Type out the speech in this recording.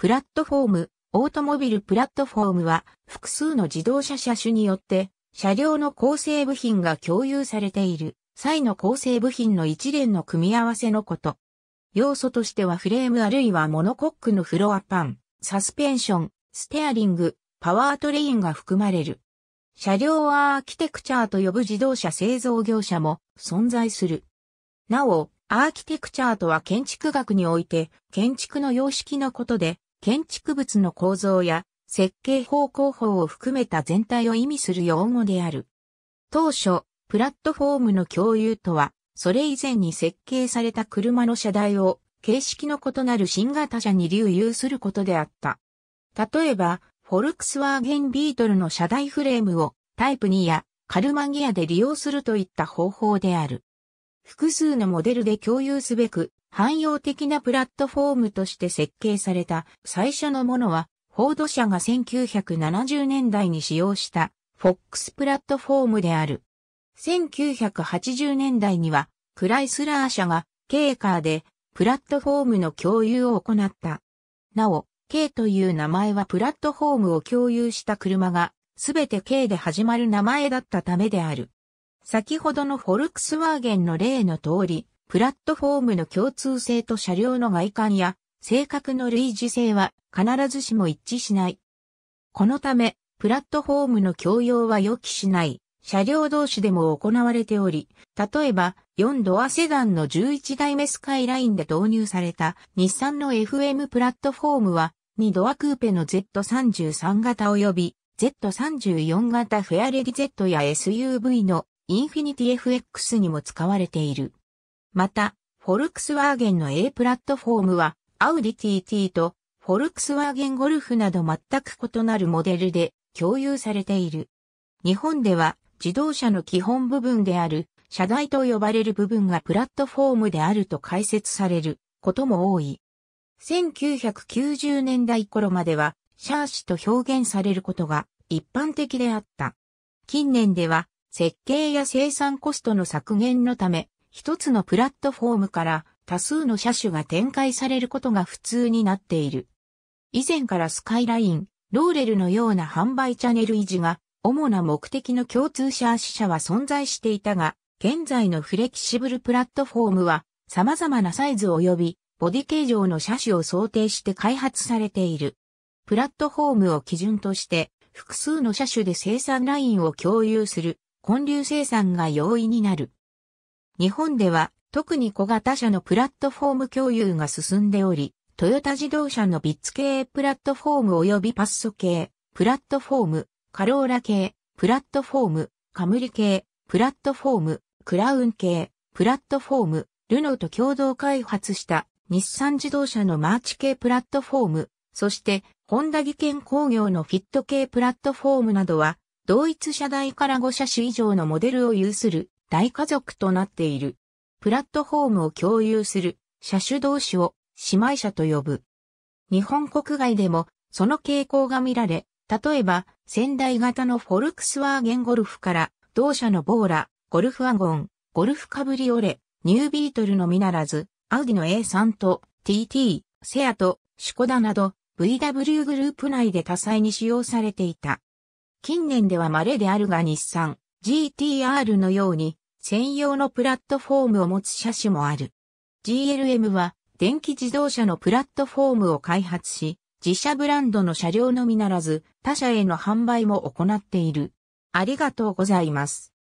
プラットフォーム、オートモビルプラットフォームは複数の自動車車種によって車両の構成部品が共有されている際の構成部品の一連の組み合わせのこと。要素としてはフレームあるいはモノコックのフロアパン、サスペンション、ステアリング、パワートレインが含まれる。車両はアーキテクチャーと呼ぶ自動車製造業者も存在する。なお、アーキテクチャーとは建築学において建築の様式のことで、建築物の構造や設計方向法を含めた全体を意味する用語である。当初、プラットフォームの共有とは、それ以前に設計された車の車台を形式の異なる新型車に流有することであった。例えば、フォルクスワーゲンビートルの車台フレームをタイプ2やカルマギアで利用するといった方法である。複数のモデルで共有すべく汎用的なプラットフォームとして設計された最初のものは、フォード社が1970年代に使用した FOX プラットフォームである。1980年代には、クライスラー社が、ケカーで、プラットフォームの共有を行った。なお、K という名前はプラットフォームを共有した車が、すべて K で始まる名前だったためである。先ほどのフォルクスワーゲンの例の通り、プラットフォームの共通性と車両の外観や性格の類似性は必ずしも一致しない。このため、プラットフォームの共用は予期しない、車両同士でも行われており、例えば、4ドアセダンの11代目スカイラインで導入された日産の FM プラットフォームは、2ドアクーペの Z33 型及び Z34 型フェアレディ Z や SUV のインフィニティ FX にも使われている。また、フォルクスワーゲンの A プラットフォームは、アウディ TT とフォルクスワーゲンゴルフなど全く異なるモデルで共有されている。日本では自動車の基本部分である車台と呼ばれる部分がプラットフォームであると解説されることも多い。1990年代頃まではシャーシと表現されることが一般的であった。近年では設計や生産コストの削減のため一つのプラットフォームから多数の車種が展開されることが普通になっている。以前からスカイライン、ローレルのような販売チャンネル維持が主な目的の共通車足車は存在していたが、現在のフレキシブルプラットフォームは様々なサイズ及びボディ形状の車種を想定して開発されている。プラットフォームを基準として複数の車種で生産ラインを共有する混流生産が容易になる。日本では特に小型車のプラットフォーム共有が進んでおり、トヨタ自動車のビッツ系プラットフォーム及びパッソ系、プラットフォーム、カローラ系、プラットフォーム、カムリ系、プラットフォーム、クラウン系、プラットフォーム、ルノーと共同開発した日産自動車のマーチ系プラットフォーム、そしてホンダ技研工業のフィット系プラットフォームなどは、同一社代から5車種以上のモデルを有する大家族となっている。プラットフォームを共有する車種同士を姉妹車と呼ぶ。日本国外でもその傾向が見られ、例えば仙台型のフォルクスワーゲンゴルフから同社のボーラ、ゴルフワゴン、ゴルフカブリオレ、ニュービートルのみならず、アウディの A3 と TT、セアとシュコダなど VW グループ内で多彩に使用されていた。近年では稀であるが日産、GTR のように専用のプラットフォームを持つ車種もある。GLM は電気自動車のプラットフォームを開発し、自社ブランドの車両のみならず他社への販売も行っている。ありがとうございます。